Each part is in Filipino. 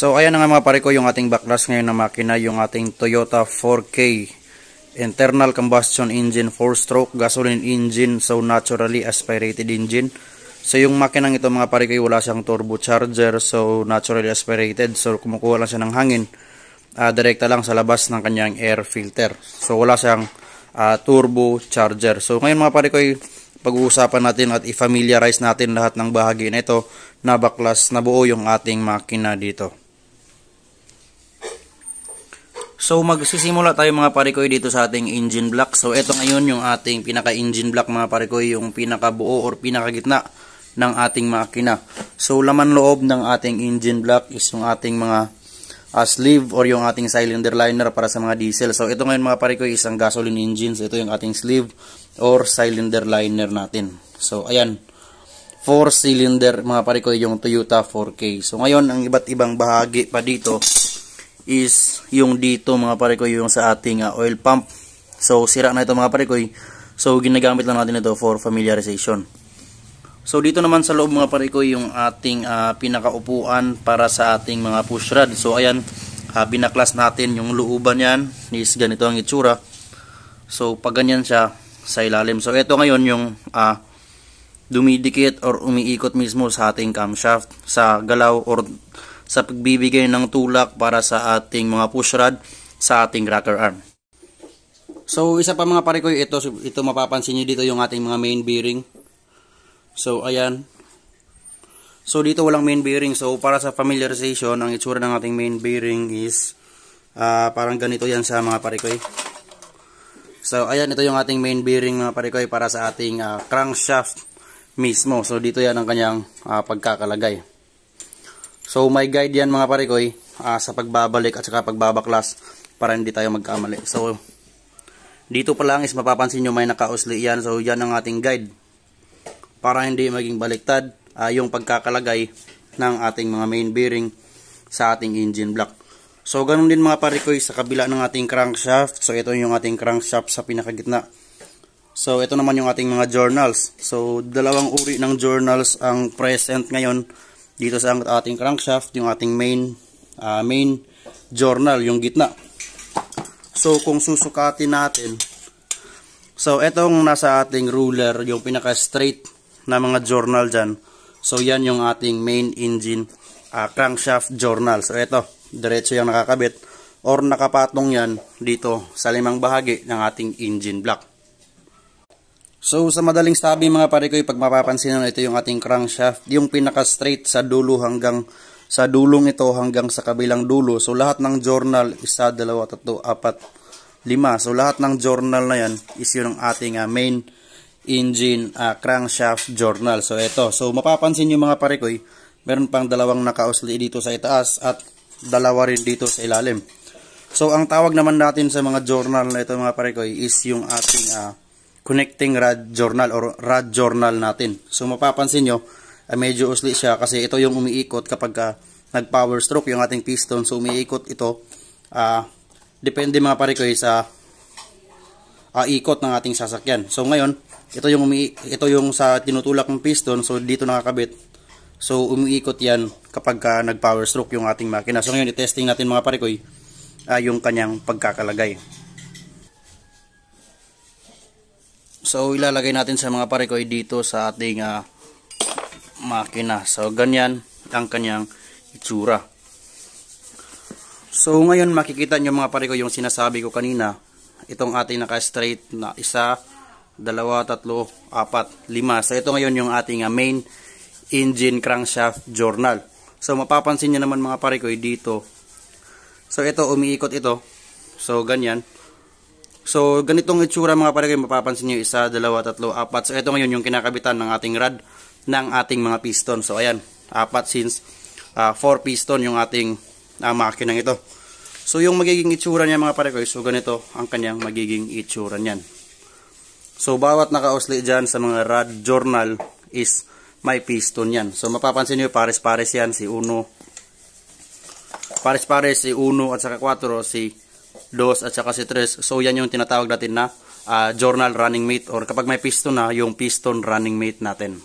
So ayan nga mga pare ko yung ating backlash ngayon na makina, yung ating Toyota 4K internal combustion engine 4 stroke gasoline engine so naturally aspirated engine. So yung makina ng ito mga pare ko wala siyang turbo charger so naturally aspirated so kumukuha lang siya ng hangin uh, direkta lang sa labas ng kanyang air filter. So wala siyang uh, turbo charger. So ngayon mga pare ko pag-uusapan natin at i-familiarize natin lahat ng bahagi na ito na baklas na buo yung ating makina dito. So magsisimula tayo mga parikoy dito sa ating engine block. So ito ngayon yung ating pinaka engine block mga parikoy, yung pinaka buo or pinaka gitna ng ating makina. So laman loob ng ating engine block is yung ating mga uh, sleeve or yung ating cylinder liner para sa mga diesel. So ito ngayon mga parikoy is ang gasoline engine. So ito yung ating sleeve or cylinder liner natin. So ayan. 4 cylinder mga parikoy yung Toyota 4K. So ngayon ang iba't ibang bahagi pa dito is yung dito mga pare ko yung sa ating uh, oil pump. So sira na ito mga pare ko. So ginagamit lang natin ito for familiarization. So dito naman sa loob mga pare ko yung ating uh, pinakaupuan para sa ating mga push rod. So ayan, uh, binaklas natin yung looban yan. Is ganito ang itsura. So pag ganyan siya sa ilalim. So ito ngayon yung uh, dumidikit or umiikot mismo sa ating camshaft sa galaw or sa pagbibigay ng tulak para sa ating mga pushrod sa ating rocker arm. So isa pa mga pare ito ito mapapansin niyo dito yung ating mga main bearing. So ayan. So dito walang main bearing. So para sa familiarization, ang itsura ng ating main bearing is uh, parang ganito yan sa mga pare So ayan ito yung ating main bearing mga pare para sa ating uh, crankshaft mismo. So dito yan ang kanyang uh, pagkakalagay. So may guide yan mga pare ko uh, ah, sa pagbabalik at saka pagbabaklas para hindi tayo magkamali. So dito pa lang is mapapansin nyo may nakausli yan. So yan ang ating guide para hindi maging baliktad uh, yung pagkakalagay ng ating mga main bearing sa ating engine block. So ganun din mga pare ko sa kabila ng ating crankshaft. So ito yung ating crankshaft sa pinakagitna. So ito naman yung ating mga journals. So dalawang uri ng journals ang present ngayon dito sa ating crankshaft, yung ating main uh, main journal, yung gitna. So, kung susukatin natin, so, etong nasa ating ruler, yung pinaka-straight na mga journal dyan. So, yan yung ating main engine uh, crankshaft journal. So, eto, diretso yung nakakabit or nakapatong yan dito sa limang bahagi ng ating engine block. So sa madaling sabi mga pare ko, pag mapapansin nyo, ito yung ating crankshaft, yung pinaka straight sa dulo hanggang sa dulong ito hanggang sa kabilang dulo. So lahat ng journal, isa, dalawa, tatlo, apat, lima. So lahat ng journal na yan is yun ang ating uh, main engine uh, crankshaft journal. So ito, so mapapansin nyo mga pare ko, eh, meron pang dalawang nakausli dito sa itaas at dalawa rin dito sa ilalim. So ang tawag naman natin sa mga journal na ito mga pare ko eh, is yung ating uh, connecting rad journal or rad journal natin. So mapapansin nyo, uh, medyo usli siya kasi ito yung umiikot kapag uh, nag-power stroke yung ating piston. So umiikot ito. Uh, depende mga pare ko eh, sa uh, ikot ng ating sasakyan. So ngayon, ito yung umi ito yung sa tinutulak ng piston. So dito nakakabit. So umiikot 'yan kapag uh, nag-power stroke yung ating makina. So ngayon, i-testing natin mga pare ko uh, yung kanyang pagkakalagay. So ilalagay natin sa mga parekoy dito sa ating uh, makina. So ganyan ang kanyang itsura. So ngayon makikita nyo mga parikoy yung sinasabi ko kanina. Itong ating naka-straight na isa, dalawa, tatlo, apat, lima. So ito ngayon yung ating uh, main engine crankshaft journal. So mapapansin nyo naman mga parekoy dito. So ito umiikot ito. So ganyan. So, ganitong itsura mga pare kayo, mapapansin nyo, isa, dalawa, tatlo, apat. So, ito ngayon yung kinakabitan ng ating rod ng ating mga piston. So, ayan, apat since uh, four piston yung ating uh, makinang ito. So, yung magiging itsura niya mga pare ko, so ganito ang kanyang magiging itsura niyan. So, bawat nakausli dyan sa mga rod journal is may piston yan. So, mapapansin nyo, pares-pares yan, si 1, Pares-pares, si 1 at saka 4, si 2 at saka si 3. So yan yung tinatawag natin na uh, journal running mate or kapag may piston na yung piston running mate natin.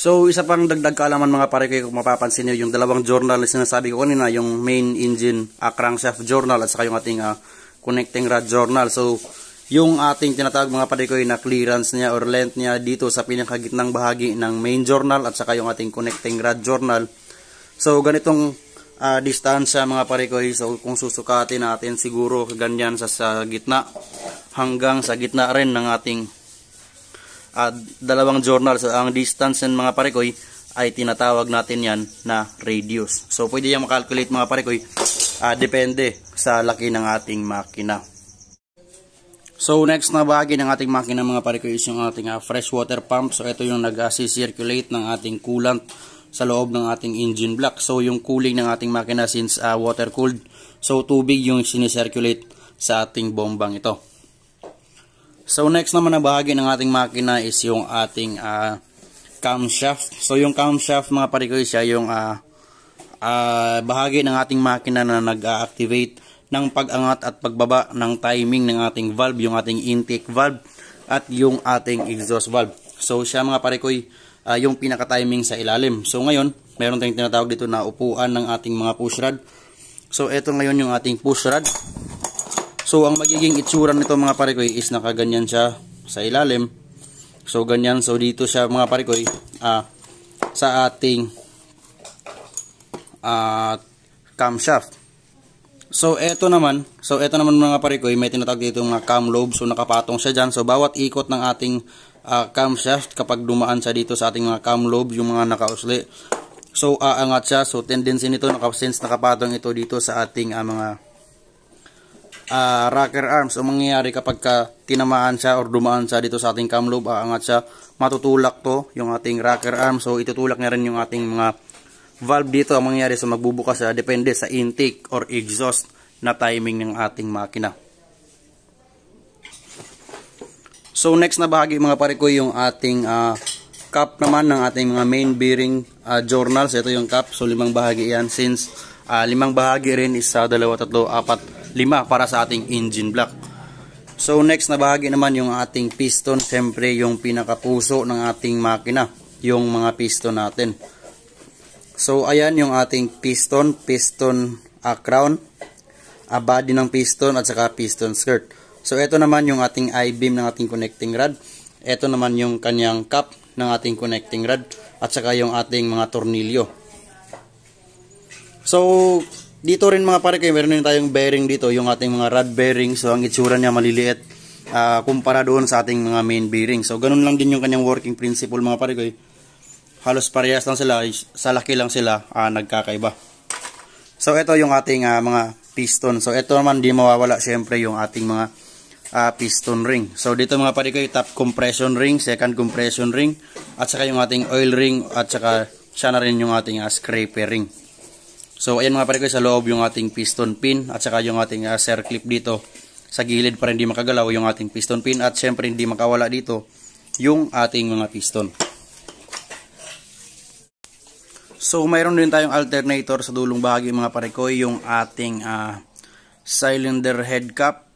So isa pang dagdag kaalaman mga pare kayo kung mapapansin niyo yung dalawang journal na sinasabi ko kanina yung main engine uh, ah, crankshaft journal at saka yung ating uh, connecting rod journal. So yung ating tinatawag mga pare ko na clearance niya or length niya dito sa pinakagitnang bahagi ng main journal at saka yung ating connecting rod journal. So ganitong uh, distansya mga pare eh. So kung susukatin natin siguro ganyan sa, sa gitna hanggang sa gitna rin ng ating uh, dalawang journal. So ang distance ng mga pare eh, ay tinatawag natin yan na radius. So pwede yan makalculate mga pare Uh, depende sa laki ng ating makina. So next na bahagi ng ating makina mga pare ko is yung ating uh, freshwater pump. So ito yung nag-circulate ng ating coolant sa loob ng ating engine block. So yung cooling ng ating makina since uh, ah, water cooled, so tubig yung sinicirculate sa ating bombang ito. So next naman na bahagi ng ating makina is yung ating uh, camshaft. So yung camshaft mga parikoy siya yung uh, uh, bahagi ng ating makina na nag-activate ng pag-angat at pagbaba ng timing ng ating valve, yung ating intake valve at yung ating exhaust valve. So siya mga parikoy, uh, yung pinaka-timing sa ilalim. So ngayon, meron tayong tinatawag dito na upuan ng ating mga push rod. So ito ngayon yung ating push rod. So ang magiging itsura nito mga parikoy is nakaganyan siya sa ilalim. So ganyan, so dito siya mga parikoy uh, ah, sa ating uh, camshaft. So eto naman, so eto naman mga parikoy, may tinatawag dito mga cam lobe. So nakapatong siya dyan. So bawat ikot ng ating uh, ah, camshaft kapag dumaan siya dito sa ating mga cam lobe, yung mga nakausli. So, aangat siya. So, tendency nito, naka, since nakapatong ito dito sa ating uh, mga uh, rocker arms. So, mangyayari kapag ka tinamaan siya or dumaan siya dito sa ating cam lobe, aangat siya. Matutulak to, yung ating rocker arm. So, itutulak niya rin yung ating mga valve dito. Ang mangyayari, so magbubukas siya. Depende sa intake or exhaust na timing ng ating makina. So next na bahagi mga pare ko yung ating uh, cup naman ng ating mga main bearing uh, journals. Ito yung cup. So limang bahagi yan since uh, limang bahagi rin is uh, 2, 3, apat, lima para sa ating engine block. So next na bahagi naman yung ating piston. Siyempre yung pinakapuso ng ating makina. Yung mga piston natin. So ayan yung ating piston, piston uh, crown, uh, body ng piston at saka piston skirt. So ito naman yung ating I-beam ng ating connecting rod. Ito naman yung kanyang cap ng ating connecting rod at saka yung ating mga tornilyo. So dito rin mga pare kayo, meron din tayong bearing dito, yung ating mga rod bearing. So ang itsura niya maliliit uh, kumpara doon sa ating mga main bearing. So ganun lang din yung kanyang working principle mga pare kayo. Halos parehas lang sila, sa laki lang sila uh, nagkakaiba. So ito yung ating uh, mga piston. So ito naman di mawawala syempre yung ating mga uh, piston ring. So dito mga pare ko yung top compression ring, second compression ring, at saka yung ating oil ring, at saka siya na rin yung ating uh, scraper ring. So ayan mga pare ko sa loob yung ating piston pin, at saka yung ating uh, ah, circlip dito. Sa gilid para hindi makagalaw yung ating piston pin, at syempre hindi makawala dito yung ating mga piston. So, mayroon din tayong alternator sa dulong bahagi mga parekoy, yung ating uh, cylinder head cap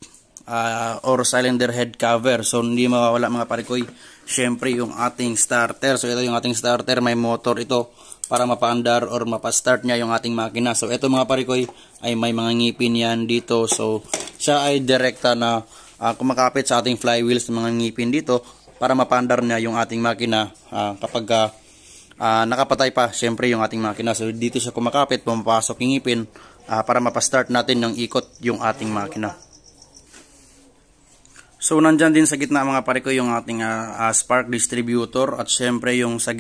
uh, or cylinder head cover. So hindi mawawala mga parikoy. syempre yung ating starter. So ito yung ating starter. May motor ito para mapaandar or mapastart nya yung ating makina. So ito mga parikoy ay may mga ngipin yan dito. So siya ay direkta na uh, kumakapit sa ating flywheels ng mga ngipin dito para mapaandar nya yung ating makina uh, kapag uh, uh, nakapatay pa syempre yung ating makina. So dito siya kumakapit, pumapasok yung ngipin uh, para mapastart natin ng ikot yung ating makina. So nandiyan din sa gitna mga pare ko yung ating uh, uh, spark distributor at syempre yung sa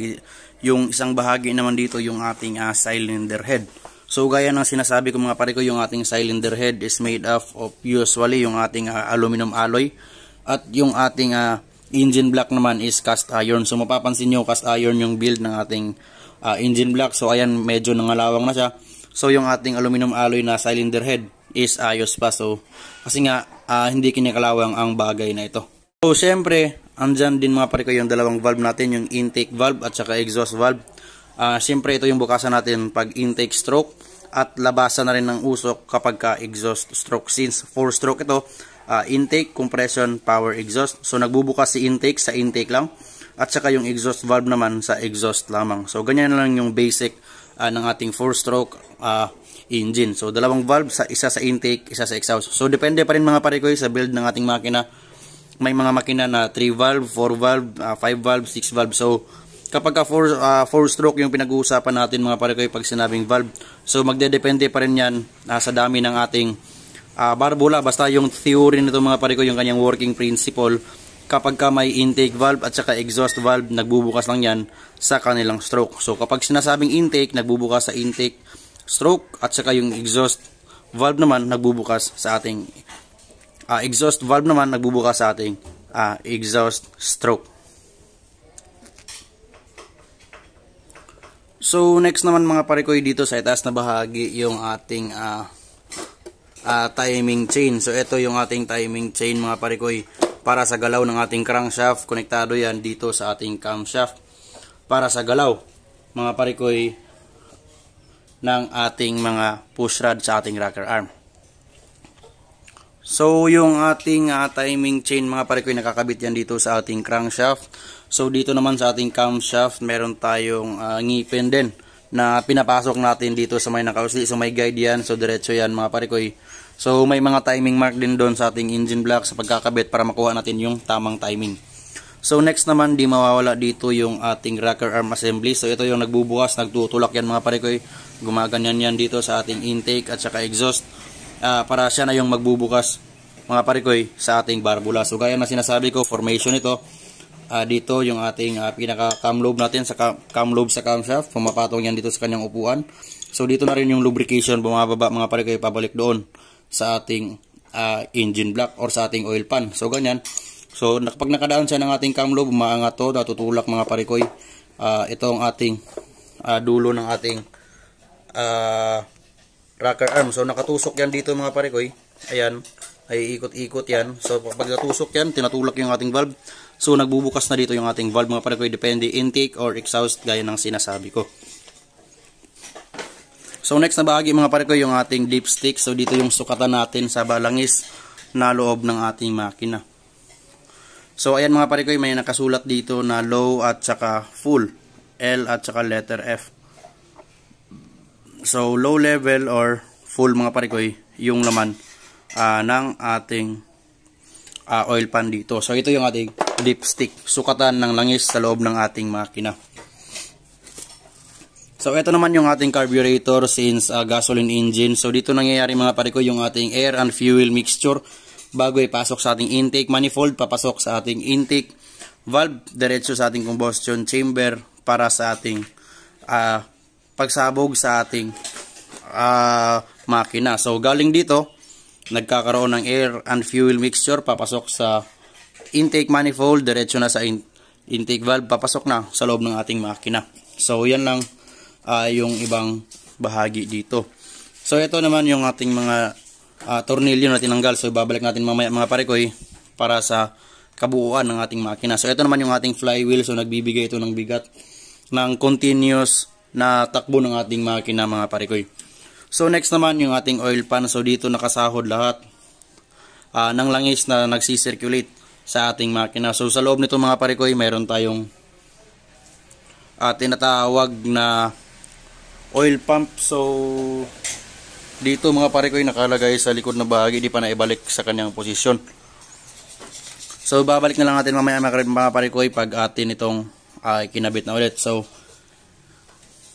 yung isang bahagi naman dito yung ating uh, cylinder head. So gaya ng sinasabi ko mga pare ko yung ating cylinder head is made up of usually yung ating uh, aluminum alloy at yung ating uh, engine block naman is cast iron. So mapapansin nyo cast iron yung build ng ating uh, engine block. So ayan medyo nangalawang na siya. So yung ating aluminum alloy na cylinder head is ayos pa. So kasi nga uh, hindi kinikalawang ang bagay na ito. So, syempre, andyan din mga pare ko yung dalawang valve natin, yung intake valve at saka exhaust valve. Uh, syempre, ito yung bukasan natin pag intake stroke at labasan na rin ng usok kapag ka exhaust stroke since 4 stroke ito uh, intake, compression, power exhaust so nagbubukas si intake sa intake lang at saka yung exhaust valve naman sa exhaust lamang so ganyan lang yung basic uh, ng ating 4 stroke uh, engine. So, dalawang valve, sa isa sa intake, isa sa exhaust. So, depende pa rin mga pare ko eh, sa build ng ating makina. May mga makina na 3 valve, 4 valve, 5 uh, ah, valve, 6 valve. So, kapag 4 four, uh, stroke yung pinag-uusapan natin mga pare ko eh, pag sinabing valve. So, magdedepende pa rin yan uh, sa dami ng ating uh, barbola. Basta yung theory nito mga pare ko, yung kanyang working principle, kapag ka may intake valve at saka exhaust valve, nagbubukas lang yan sa kanilang stroke. So kapag sinasabing intake, nagbubukas sa intake stroke at saka yung exhaust valve naman nagbubukas sa ating uh, exhaust valve naman nagbubukas sa ating uh, exhaust stroke. So next naman mga pare ko dito sa itaas na bahagi yung ating uh, uh, timing chain. So ito yung ating timing chain mga pare ko para sa galaw ng ating crankshaft. Konektado yan dito sa ating camshaft para sa galaw. Mga pare ko ng ating mga push rod sa ating rocker arm. So yung ating uh, timing chain mga pare ko nakakabit yan dito sa ating crankshaft. So dito naman sa ating camshaft meron tayong uh, ngipin din na pinapasok natin dito sa may nakausli. So may guide yan. So diretso yan mga pare ko. Eh. So may mga timing mark din doon sa ating engine block sa pagkakabit para makuha natin yung tamang timing. So next naman di mawawala dito yung ating rocker arm assembly. So ito yung nagbubukas, nagtutulak yan mga pare ko. Eh. Gumaganyan yan dito sa ating intake at saka exhaust uh, para siya na yung magbubukas mga pare ko eh, sa ating barbula. So gaya na sinasabi ko, formation ito. Uh, dito yung ating uh, ah, pinaka cam lobe natin sa cam, lobe sa camshaft. Pumapatong yan dito sa kanyang upuan. So dito na rin yung lubrication bumababa mga pare ko eh, pabalik doon sa ating uh, engine block or sa ating oil pan. So ganyan. So, kapag nakadaan siya ng ating camlobe, umaangat to, natutulak mga parikoy. Uh, ito ang ating uh, dulo ng ating uh, rocker arm. So, nakatusok yan dito mga parikoy. Ayan, ay ikot-ikot yan. So, kapag natusok yan, tinatulak yung ating valve. So, nagbubukas na dito yung ating valve mga parikoy. Depende intake or exhaust gaya ng sinasabi ko. So, next na bahagi mga parikoy, yung ating dipstick. So, dito yung sukatan natin sa balangis na loob ng ating makina. So ayan mga pare ko, may nakasulat dito na low at saka full. L at saka letter F. So low level or full mga pare ko, yung laman uh, ng ating uh, oil pan dito. So ito yung ating dipstick. Sukatan ng langis sa loob ng ating makina. So ito naman yung ating carburetor since uh, gasoline engine. So dito nangyayari mga pare ko yung ating air and fuel mixture bago ipasok sa ating intake manifold, papasok sa ating intake valve, diretso sa ating combustion chamber para sa ating uh, pagsabog sa ating uh, makina. So galing dito, nagkakaroon ng air and fuel mixture, papasok sa intake manifold, diretso na sa in intake valve, papasok na sa loob ng ating makina. So yan lang uh, yung ibang bahagi dito. So ito naman yung ating mga uh, tornilyo na tinanggal. So ibabalik natin mamaya mga parekoy eh, para sa kabuuan ng ating makina. So ito naman yung ating flywheel. So nagbibigay ito ng bigat ng continuous na takbo ng ating makina mga parekoy. Eh. So next naman yung ating oil pan. So dito nakasahod lahat uh, ng langis na nagsisirculate sa ating makina. So sa loob nito mga parekoy eh, mayroon tayong uh, tinatawag na oil pump. So dito mga pare ko yung nakalagay sa likod na bahagi, di pa naibalik sa kanyang posisyon. So babalik na lang natin mamaya mga pare ko pag atin itong uh, kinabit na ulit. So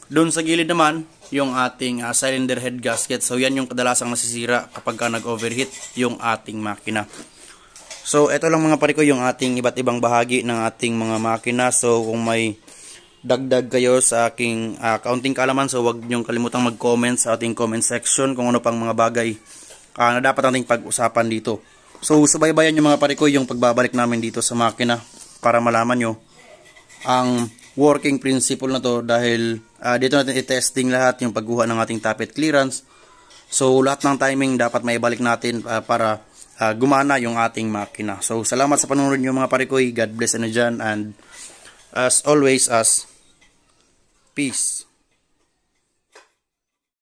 doon sa gilid naman, yung ating uh, cylinder head gasket. So yan yung kadalasang nasisira kapag ka nag-overheat yung ating makina. So ito lang mga pare ko yung ating iba't ibang bahagi ng ating mga makina. So kung may dagdag kayo sa aking uh, kaunting kaalaman so wag niyong kalimutang mag-comment sa ating comment section kung ano pang mga bagay uh, na dapat nating pag-usapan dito. So subaybayan niyo mga pare ko yung pagbabalik namin dito sa makina para malaman niyo ang working principle na to dahil uh, dito natin i-testing lahat yung pagguha ng ating tappet clearance. So lahat ng timing dapat maibalik natin uh, para uh, gumana yung ating makina. So salamat sa panonood niyo mga pare ko. God bless na dyan and as always as Peace.